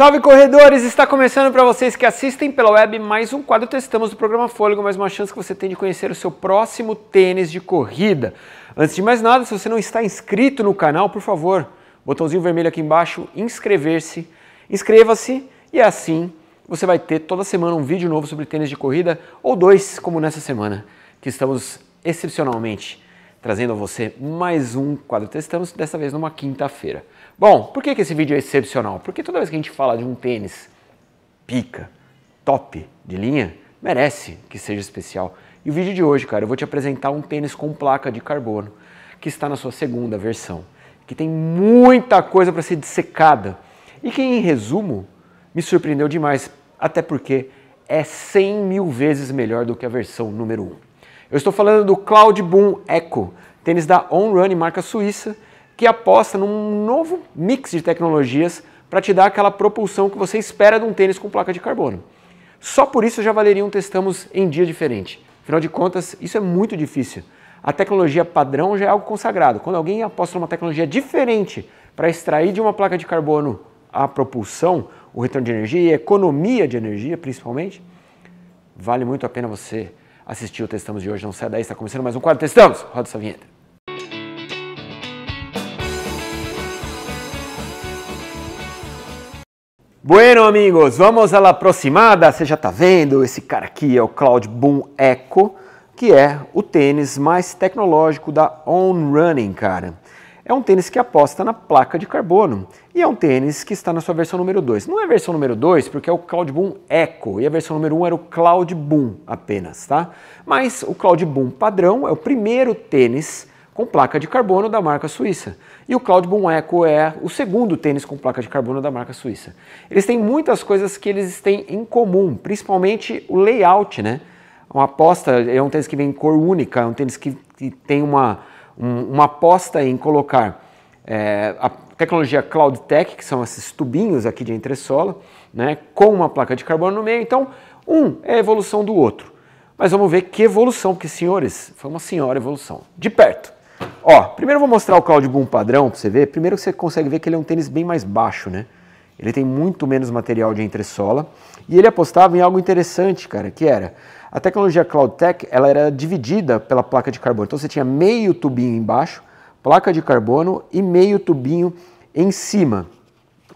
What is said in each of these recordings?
Salve corredores! Está começando para vocês que assistem pela web mais um quadro Testamos do programa Fôlego, mais uma chance que você tem de conhecer o seu próximo tênis de corrida. Antes de mais nada, se você não está inscrito no canal, por favor, botãozinho vermelho aqui embaixo, inscrever-se, inscreva-se e assim você vai ter toda semana um vídeo novo sobre tênis de corrida ou dois, como nessa semana, que estamos excepcionalmente trazendo a você mais um quadro testamos, dessa vez numa quinta-feira. Bom, por que, que esse vídeo é excepcional? Porque toda vez que a gente fala de um tênis pica, top de linha, merece que seja especial. E o vídeo de hoje, cara, eu vou te apresentar um tênis com placa de carbono, que está na sua segunda versão, que tem muita coisa para ser dissecada. E que, em resumo, me surpreendeu demais, até porque é 100 mil vezes melhor do que a versão número 1. Eu estou falando do Cloud Boom Echo, tênis da On Run, marca suíça, que aposta num novo mix de tecnologias para te dar aquela propulsão que você espera de um tênis com placa de carbono. Só por isso já valeria um testamos em dia diferente. Afinal de contas, isso é muito difícil. A tecnologia padrão já é algo consagrado. Quando alguém aposta numa tecnologia diferente para extrair de uma placa de carbono a propulsão, o retorno de energia e a economia de energia, principalmente, vale muito a pena você assistiu o Testamos de hoje. Não sai daí, está começando mais um quadro Testamos. Roda essa vinheta. Bueno, amigos, vamos à aproximada. Você já está vendo, esse cara aqui é o Cloud Boom Echo, que é o tênis mais tecnológico da On Running, cara é um tênis que aposta na placa de carbono. E é um tênis que está na sua versão número 2. Não é a versão número 2 porque é o Cloud Boom Echo e a versão número 1 um era o Cloud Boom apenas, tá? Mas o Cloud Boom padrão é o primeiro tênis com placa de carbono da marca suíça. E o Cloud Boom Echo é o segundo tênis com placa de carbono da marca suíça. Eles têm muitas coisas que eles têm em comum, principalmente o layout, né? Uma aposta, é um tênis que vem em cor única, é um tênis que, que tem uma um, uma aposta em colocar é, a tecnologia Cloud Tech, que são esses tubinhos aqui de entressola, né, com uma placa de carbono no meio. Então, um é a evolução do outro. Mas vamos ver que evolução, porque, senhores, foi uma senhora evolução. De perto. Ó, primeiro eu vou mostrar o Cloud Boom padrão para você ver. Primeiro você consegue ver que ele é um tênis bem mais baixo, né? Ele tem muito menos material de entressola. E ele apostava em algo interessante, cara, que era a tecnologia Cloud Tech, ela era dividida pela placa de carbono. Então você tinha meio tubinho embaixo, placa de carbono e meio tubinho em cima.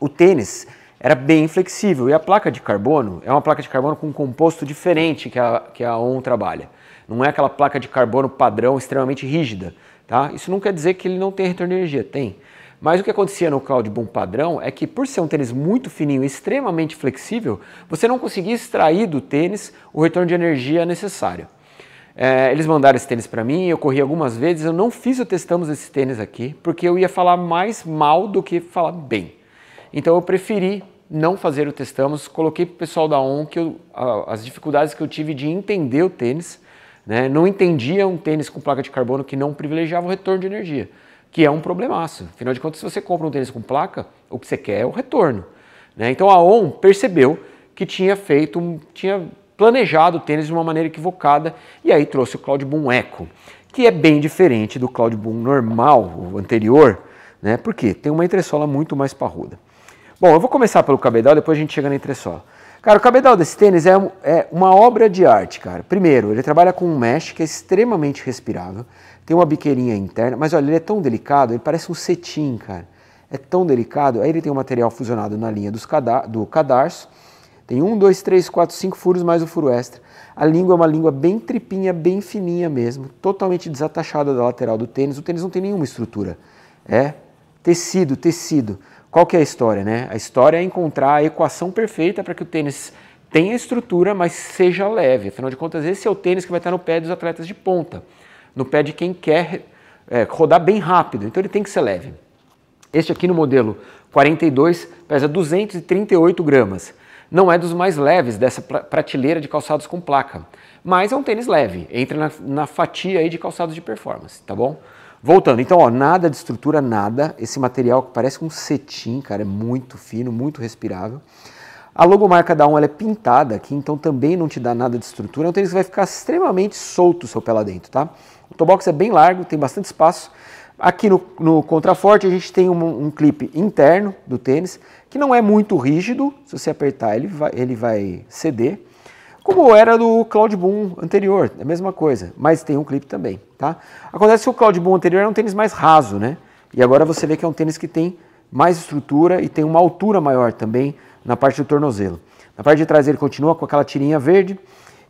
O tênis era bem flexível e a placa de carbono é uma placa de carbono com um composto diferente que a, que a ON trabalha. Não é aquela placa de carbono padrão extremamente rígida. Tá? Isso não quer dizer que ele não tem retorno de energia, tem. Mas o que acontecia no cloud boom padrão é que, por ser um tênis muito fininho e extremamente flexível, você não conseguia extrair do tênis o retorno de energia necessário. É, eles mandaram esse tênis para mim, eu corri algumas vezes, eu não fiz o testamos esse tênis aqui, porque eu ia falar mais mal do que falar bem. Então eu preferi não fazer o testamos, coloquei para o pessoal da ON que eu, as dificuldades que eu tive de entender o tênis, né? não entendia um tênis com placa de carbono que não privilegiava o retorno de energia que é um problemaço. Afinal de contas, se você compra um tênis com placa, o que você quer é o retorno. Né? Então a ON percebeu que tinha feito, tinha planejado o tênis de uma maneira equivocada e aí trouxe o Cloud Boom Eco, que é bem diferente do Cloud Boom normal, o anterior, né? porque tem uma entressola muito mais parruda. Bom, eu vou começar pelo cabedal, depois a gente chega na entressola. Cara, o cabedal desse tênis é, é uma obra de arte, cara. Primeiro, ele trabalha com um mesh que é extremamente respirável. Tem uma biqueirinha interna, mas olha, ele é tão delicado, ele parece um cetim, cara. É tão delicado. Aí ele tem um material fusionado na linha dos cadar do cadarço. Tem um, dois, três, quatro, cinco furos mais o um furo extra. A língua é uma língua bem tripinha, bem fininha mesmo, totalmente desatachada da lateral do tênis. O tênis não tem nenhuma estrutura. É tecido, tecido. Qual que é a história, né? A história é encontrar a equação perfeita para que o tênis tenha estrutura, mas seja leve. Afinal de contas, esse é o tênis que vai estar no pé dos atletas de ponta no pé de quem quer é, rodar bem rápido, então ele tem que ser leve. Este aqui no modelo 42 pesa 238 gramas. Não é dos mais leves dessa prateleira de calçados com placa, mas é um tênis leve, entra na, na fatia aí de calçados de performance, tá bom? Voltando, então, ó, nada de estrutura, nada. Esse material que parece um cetim, cara, é muito fino, muito respirável. A logomarca da On é pintada aqui, então também não te dá nada de estrutura. É um tênis que vai ficar extremamente solto o seu pé lá dentro, tá? O tobox é bem largo, tem bastante espaço. Aqui no, no contraforte a gente tem um, um clipe interno do tênis, que não é muito rígido, se você apertar ele vai, ele vai ceder. Como era do Cloud Boom anterior, é a mesma coisa, mas tem um clipe também, tá? Acontece que o Cloud Boom anterior era um tênis mais raso, né? E agora você vê que é um tênis que tem mais estrutura e tem uma altura maior também na parte do tornozelo. Na parte de trás ele continua com aquela tirinha verde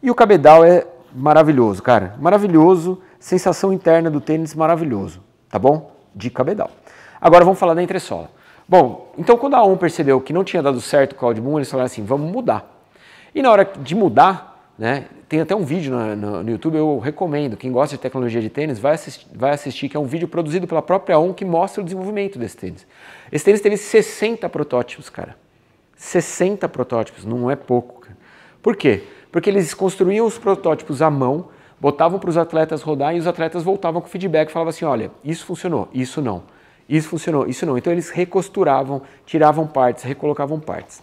e o cabedal é maravilhoso, cara. Maravilhoso, sensação interna do tênis maravilhoso, tá bom? Dica bedal. Agora vamos falar da entressola. Bom, então quando a ON percebeu que não tinha dado certo com o Cloud Moon, eles falaram assim, vamos mudar. E na hora de mudar, né, tem até um vídeo no, no, no YouTube, eu recomendo, quem gosta de tecnologia de tênis vai, assist, vai assistir, que é um vídeo produzido pela própria ON que mostra o desenvolvimento desse tênis. Esse tênis teve 60 protótipos, cara. 60 protótipos, não é pouco, cara. Por quê? Porque eles construíam os protótipos à mão, botavam para os atletas rodar e os atletas voltavam com feedback, falavam assim, olha, isso funcionou, isso não, isso funcionou, isso não. Então eles recosturavam, tiravam partes, recolocavam partes.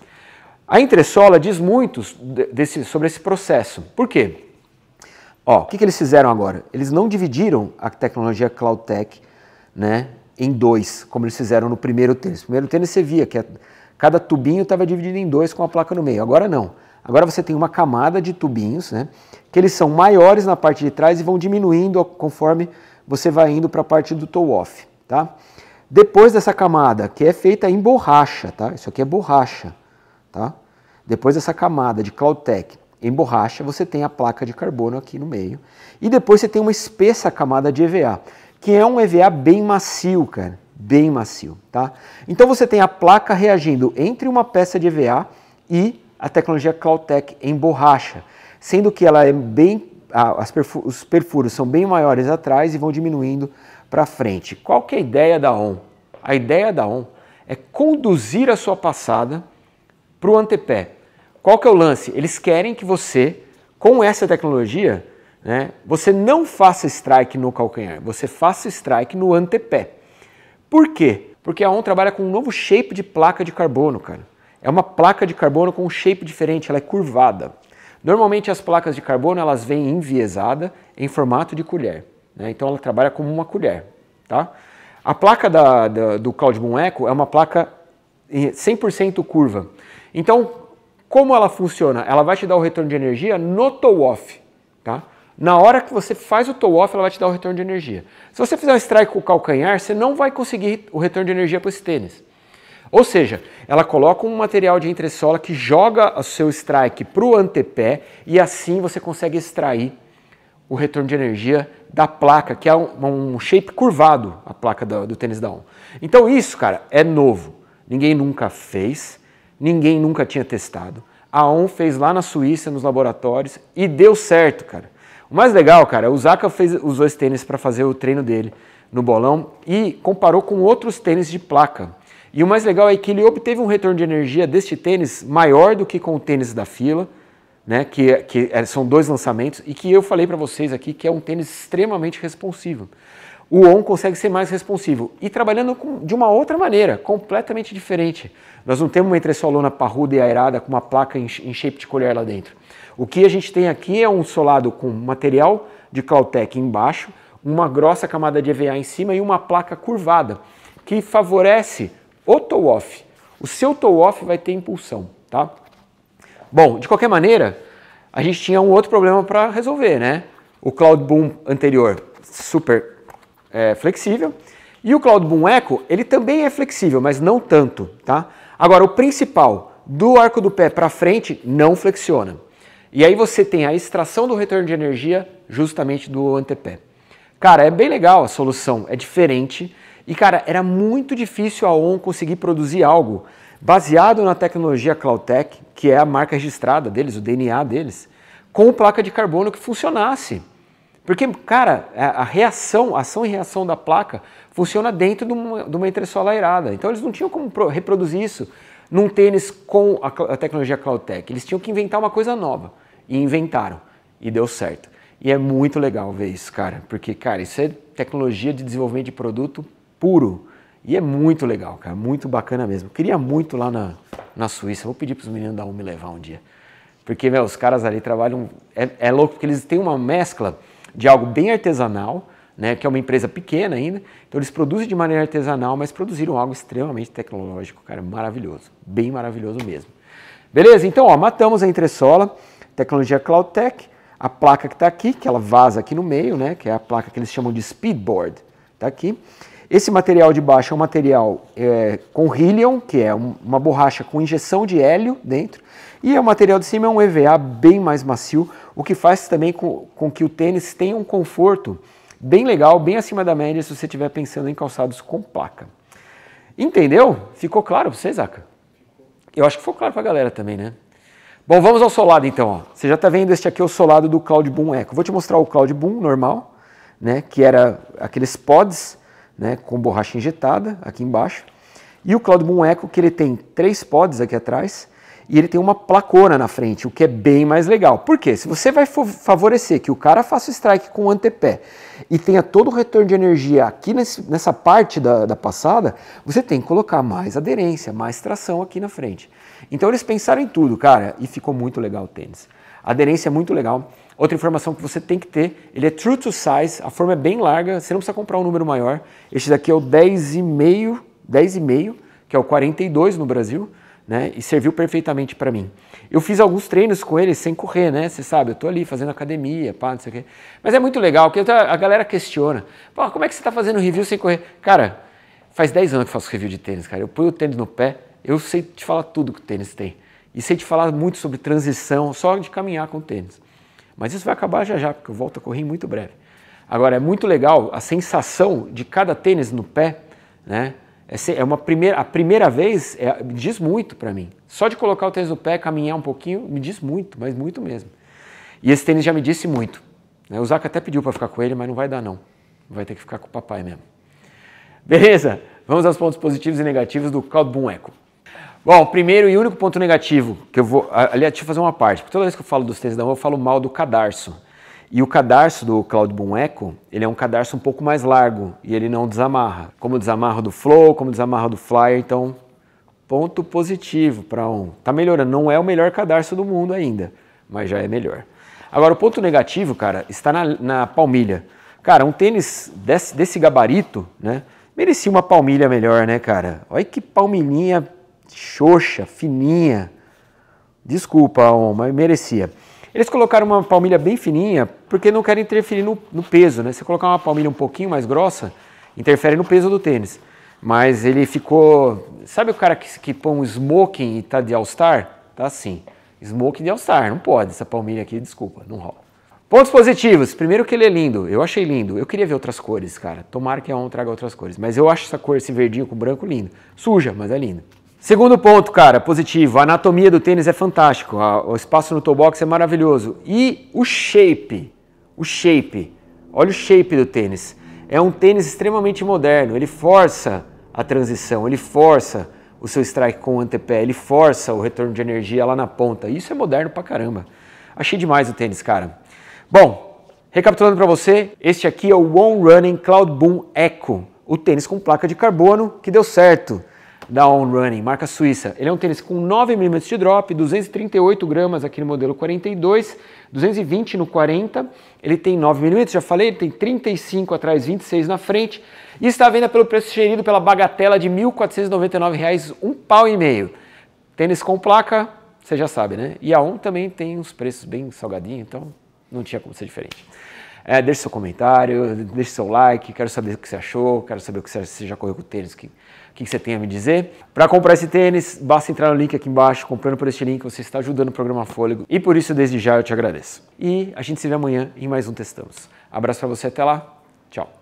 A entressola diz muito desse, sobre esse processo. Por quê? Ó, o que, que eles fizeram agora? Eles não dividiram a tecnologia CloudTech, né, em dois, como eles fizeram no primeiro tênis. No primeiro tênis você via que a, cada tubinho estava dividido em dois com a placa no meio. Agora não. Agora você tem uma camada de tubinhos, né? Que eles são maiores na parte de trás e vão diminuindo conforme você vai indo para a parte do tow off tá? Depois dessa camada, que é feita em borracha, tá? Isso aqui é borracha, tá? Depois dessa camada de Cloudtech em borracha, você tem a placa de carbono aqui no meio. E depois você tem uma espessa camada de EVA, que é um EVA bem macio, cara. Bem macio, tá? Então você tem a placa reagindo entre uma peça de EVA e a tecnologia Caltech em borracha, sendo que ela é bem, perfu os perfuros são bem maiores atrás e vão diminuindo para frente. Qual que é a ideia da ON? A ideia da ON é conduzir a sua passada para o antepé. Qual que é o lance? Eles querem que você, com essa tecnologia, né, você não faça strike no calcanhar, você faça strike no antepé. Por quê? Porque a ON trabalha com um novo shape de placa de carbono, cara. É uma placa de carbono com um shape diferente, ela é curvada. Normalmente as placas de carbono elas vêm enviesada em formato de colher, né? então ela trabalha como uma colher. Tá? A placa da, da, do Cloud Boom Echo é uma placa 100% curva. Então, como ela funciona? Ela vai te dar o retorno de energia no toe off Tá? Na hora que você faz o toe off ela vai te dar o retorno de energia. Se você fizer um strike com o calcanhar, você não vai conseguir o retorno de energia para esse tênis. Ou seja, ela coloca um material de entressola que joga o seu strike para o antepé e assim você consegue extrair o retorno de energia da placa, que é um, um shape curvado, a placa do, do tênis da ON. Então isso, cara, é novo. Ninguém nunca fez, ninguém nunca tinha testado. A ON fez lá na Suíça, nos laboratórios, e deu certo, cara. O mais legal, cara, o Zaka fez, usou esse tênis para fazer o treino dele no bolão e comparou com outros tênis de placa e o mais legal é que ele obteve um retorno de energia deste tênis maior do que com o tênis da fila, né? que, é, que é, são dois lançamentos, e que eu falei para vocês aqui que é um tênis extremamente responsivo. O ON consegue ser mais responsivo e trabalhando com, de uma outra maneira, completamente diferente. Nós não temos uma entressolona parruda e aerada com uma placa em, em shape de colher lá dentro. O que a gente tem aqui é um solado com material de Clautec embaixo, uma grossa camada de EVA em cima e uma placa curvada, que favorece o off. O seu tow off vai ter impulsão, tá? Bom, de qualquer maneira, a gente tinha um outro problema para resolver, né? O Cloud Boom anterior, super é, flexível. E o Cloud Boom Echo, ele também é flexível, mas não tanto, tá? Agora, o principal, do arco do pé para frente, não flexiona. E aí você tem a extração do retorno de energia justamente do antepé. Cara, é bem legal a solução, é diferente. E cara, era muito difícil a ON conseguir produzir algo baseado na tecnologia Cloudtech, que é a marca registrada deles, o DNA deles, com placa de carbono que funcionasse. Porque, cara, a reação, a ação e reação da placa funciona dentro de uma, de uma entressola airada. Então eles não tinham como reproduzir isso num tênis com a, a tecnologia Cloudtech. Eles tinham que inventar uma coisa nova. E inventaram. E deu certo. E é muito legal ver isso, cara. Porque, cara, isso é tecnologia de desenvolvimento de produto puro. E é muito legal, cara, muito bacana mesmo. Queria muito lá na, na Suíça, vou pedir para os meninos da U me levar um dia. Porque, meu, os caras ali trabalham. É, é, louco, porque eles têm uma mescla de algo bem artesanal, né, que é uma empresa pequena ainda. Então, eles produzem de maneira artesanal, mas produziram algo extremamente tecnológico, cara, maravilhoso. Bem maravilhoso mesmo. Beleza? Então, ó, matamos a entressola, tecnologia CloudTech, a placa que está aqui, que ela vaza aqui no meio, né, que é a placa que eles chamam de speedboard, está aqui. Esse material de baixo é um material é, com helium, que é um, uma borracha com injeção de hélio dentro, e o é material de cima é um EVA bem mais macio, o que faz também com, com que o tênis tenha um conforto bem legal, bem acima da média se você estiver pensando em calçados com placa. Entendeu? Ficou claro para você, Zaca? Eu acho que ficou claro para a galera também, né? Bom, vamos ao solado então. Ó. Você já está vendo este aqui é o solado do Cloud Boom Eco. Vou te mostrar o Cloud Boom normal, né? Que era aqueles pods né, com borracha injetada aqui embaixo. E o Cloud Boom Echo, que ele tem três pods aqui atrás e ele tem uma placona na frente, o que é bem mais legal. Por quê? Se você vai favorecer que o cara faça o strike com o antepé e tenha todo o retorno de energia aqui nesse, nessa parte da, da passada, você tem que colocar mais aderência, mais tração aqui na frente. Então eles pensaram em tudo, cara, e ficou muito legal o tênis. A aderência é muito legal. Outra informação que você tem que ter, ele é true to size, a forma é bem larga, você não precisa comprar um número maior. Este daqui é o 10,5, 10,5, que é o 42 no Brasil, né? E serviu perfeitamente para mim. Eu fiz alguns treinos com ele sem correr, né? Você sabe, eu tô ali fazendo academia, pá, não sei o quê. Mas é muito legal, porque a galera questiona. Pô, como é que você tá fazendo review sem correr? Cara, faz 10 anos que faço review de tênis, cara. Eu ponho o tênis no pé, eu sei te falar tudo que o tênis tem. E sei te falar muito sobre transição, só de caminhar com o tênis. Mas isso vai acabar já já, porque eu volto a correr em muito breve. Agora, é muito legal a sensação de cada tênis no pé, né? É, é uma primeira, a primeira vez é, me diz muito para mim. Só de colocar o tênis no pé, caminhar um pouquinho, me diz muito, mas muito mesmo. E esse tênis já me disse muito. Né? O Zaca até pediu para ficar com ele, mas não vai dar não. Vai ter que ficar com o papai mesmo. Beleza? Vamos aos pontos positivos e negativos do Caldo Boom Bom, primeiro e único ponto negativo que eu vou. Aliás, deixa eu fazer uma parte, porque toda vez que eu falo dos tênis da rua, eu falo mal do cadarço. E o cadarço do Cloud Boom Echo, ele é um cadarço um pouco mais largo e ele não desamarra. Como desamarra do Flow, como desamarra do Flyer, então ponto positivo para um. Tá melhorando, não é o melhor cadarço do mundo ainda, mas já é melhor. Agora, o ponto negativo, cara, está na, na palmilha. Cara, um tênis desse, desse gabarito, né, merecia uma palmilha melhor, né, cara? Olha que palmilhinha xoxa, fininha. Desculpa, oh, mas merecia. Eles colocaram uma palmilha bem fininha porque não querem interferir no, no peso, né? Se colocar uma palmilha um pouquinho mais grossa, interfere no peso do tênis. Mas ele ficou. Sabe o cara que, que põe um smoking e tá de All-Star? Tá assim. Smoking de All-Star, não pode. Essa palmilha aqui, desculpa, não rola. Pontos positivos. Primeiro que ele é lindo. Eu achei lindo. Eu queria ver outras cores, cara. Tomara que a ON traga outras cores. Mas eu acho essa cor, esse verdinho com branco, lindo. Suja, mas é lindo. Segundo ponto, cara, positivo. A anatomia do tênis é fantástico. O espaço no toe box é maravilhoso. E o shape, o shape. Olha o shape do tênis. É um tênis extremamente moderno. Ele força a transição, ele força o seu strike com o antepé, ele força o retorno de energia lá na ponta. Isso é moderno pra caramba. Achei demais o tênis, cara. Bom, recapitulando para você, este aqui é o One Running Cloud Boom Echo, o tênis com placa de carbono que deu certo da On Running, marca suíça. Ele é um tênis com 9 mm de drop, 238 gramas aqui no modelo 42, 220 no 40. Ele tem 9 mm, já falei, ele tem 35 atrás, 26 na frente. E está à venda pelo preço gerido pela bagatela de R$ 1.499, um pau e meio. Tênis com placa, você já sabe, né? E a On também tem uns preços bem salgadinhos, então não tinha como ser diferente. É, deixe seu comentário, deixe seu like, quero saber o que você achou, quero saber o que você, já correu com o tênis, o que, que, você tem a me dizer. Para comprar esse tênis, basta entrar no link aqui embaixo, comprando por este link, você está ajudando o programa Fôlego e por isso desde já eu te agradeço. E a gente se vê amanhã em mais um Testamos. Abraço para você, até lá, tchau.